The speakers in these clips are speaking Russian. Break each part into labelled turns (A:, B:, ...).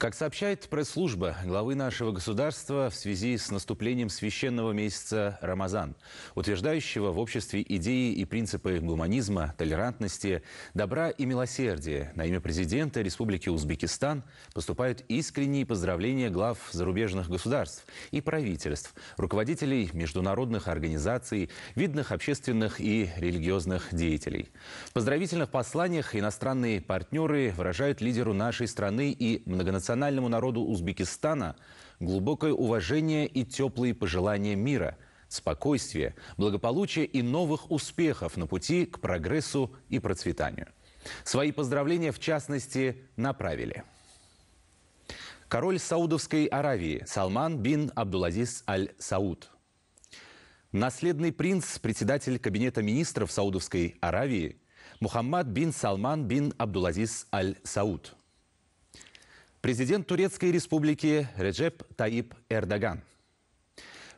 A: Как сообщает пресс-служба главы нашего государства в связи с наступлением священного месяца Рамазан, утверждающего в обществе идеи и принципы гуманизма, толерантности, добра и милосердия, на имя президента Республики Узбекистан поступают искренние поздравления глав зарубежных государств и правительств, руководителей международных организаций, видных общественных и религиозных деятелей. В поздравительных посланиях иностранные партнеры выражают лидеру нашей страны и многонациональности национальному народу Узбекистана глубокое уважение и теплые пожелания мира, спокойствия, благополучия и новых успехов на пути к прогрессу и процветанию. Свои поздравления, в частности, направили. Король Саудовской Аравии Салман бин Абдулазиз Аль-Сауд – Наследный принц, председатель Кабинета министров Саудовской Аравии Мухаммад бин Салман бин Абдулазиз Аль-Сауд – Президент Турецкой республики Реджеп Таип Эрдоган.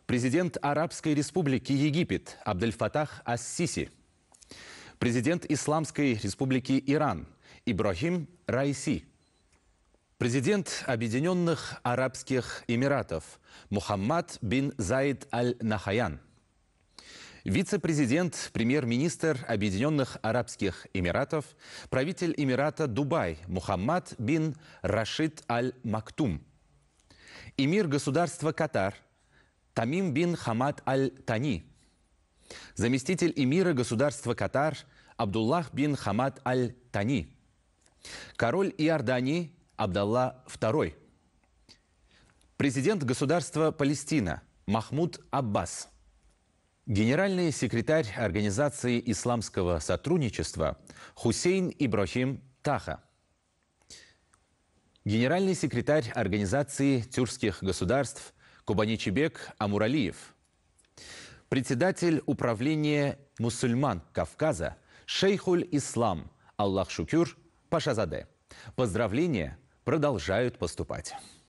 A: Президент Арабской республики Египет Абдельфатах Ассиси, Президент Исламской республики Иран Ибрахим Райси. Президент Объединенных Арабских Эмиратов Мухаммад бин Заид Аль-Нахаян. Вице-президент, премьер-министр Объединенных Арабских Эмиратов, правитель Эмирата Дубай Мухаммад бин Рашид Аль-Мактум, эмир государства Катар Тамим бин Хамад Аль-Тани, заместитель эмира государства Катар Абдуллах бин Хамад Аль-Тани, король Иордании Абдалла II, президент государства Палестина Махмуд Аббас – Генеральный секретарь Организации исламского сотрудничества Хусейн Ибрахим Таха. Генеральный секретарь Организации тюркских государств Кубаничебек Амуралиев. Председатель управления мусульман Кавказа Шейхуль Ислам Аллах Шукюр Пашазаде. Поздравления продолжают поступать.